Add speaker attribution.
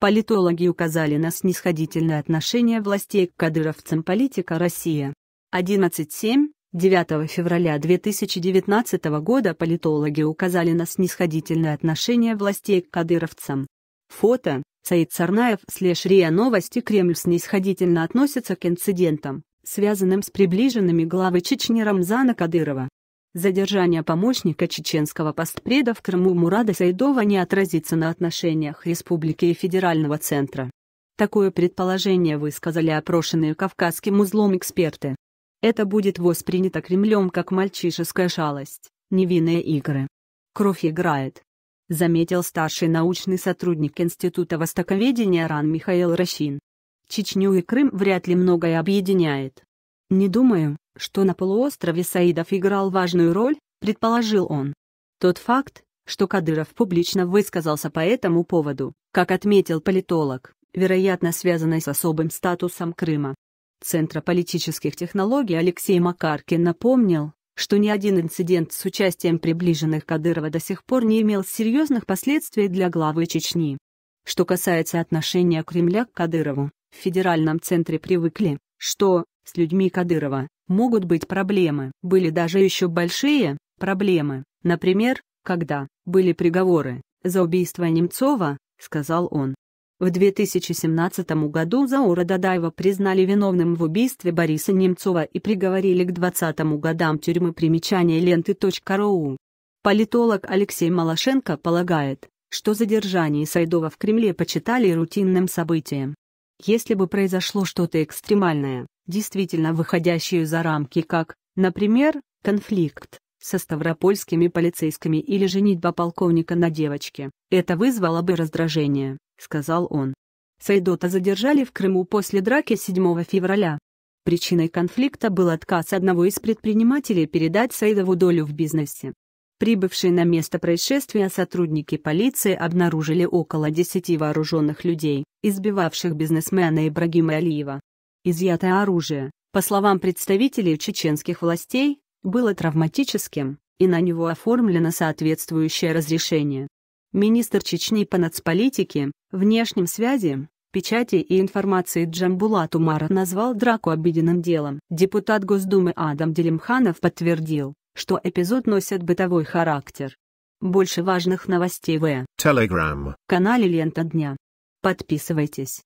Speaker 1: Политологи указали на снисходительное отношение властей к кадыровцам политика Россия. 11.7. 9 февраля 2019 года политологи указали на снисходительное отношение властей к кадыровцам. Фото. Саид Сарнаев слэш РИА Новости Кремль снисходительно относится к инцидентам, связанным с приближенными главы Чечни Рамзана Кадырова. Задержание помощника чеченского постпреда в Крыму Мурада Сайдова не отразится на отношениях республики и федерального центра. Такое предположение высказали опрошенные кавказским узлом эксперты. Это будет воспринято Кремлем как мальчишеская шалость, невинные игры. Кровь играет. Заметил старший научный сотрудник Института востоковедения РАН Михаил Рощин. Чечню и Крым вряд ли многое объединяет. Не думаю, что на полуострове Саидов играл важную роль, предположил он. Тот факт, что Кадыров публично высказался по этому поводу, как отметил политолог, вероятно связанный с особым статусом Крыма. Центра политических технологий Алексей Макаркин напомнил, что ни один инцидент с участием приближенных Кадырова до сих пор не имел серьезных последствий для главы Чечни. Что касается отношения Кремля к Кадырову, в Федеральном центре привыкли, что с людьми Кадырова могут быть проблемы. Были даже еще большие проблемы, например, когда были приговоры за убийство Немцова, сказал он. В 2017 году Заура Дадаева признали виновным в убийстве Бориса Немцова и приговорили к 20 годам тюрьмы примечание ленты.ру. Политолог Алексей Малашенко полагает, что задержание Сайдова в Кремле почитали рутинным событием. Если бы произошло что-то экстремальное, действительно выходящую за рамки, как, например, конфликт со ставропольскими полицейскими или женитьба полковника на девочке. Это вызвало бы раздражение, сказал он. Сайдота задержали в Крыму после драки 7 февраля. Причиной конфликта был отказ одного из предпринимателей передать Сайдову долю в бизнесе. Прибывшие на место происшествия сотрудники полиции обнаружили около 10 вооруженных людей, избивавших бизнесмена Ибрагима Алиева. Изъятое оружие, по словам представителей чеченских властей, было травматическим, и на него оформлено соответствующее разрешение. Министр Чечни по нацполитике, внешним связям, печати и информации Джамбулат Умара назвал драку обиденным делом. Депутат Госдумы Адам Делимханов подтвердил, что эпизод носит бытовой характер. Больше важных новостей в Telegram. канале Лента Дня. Подписывайтесь.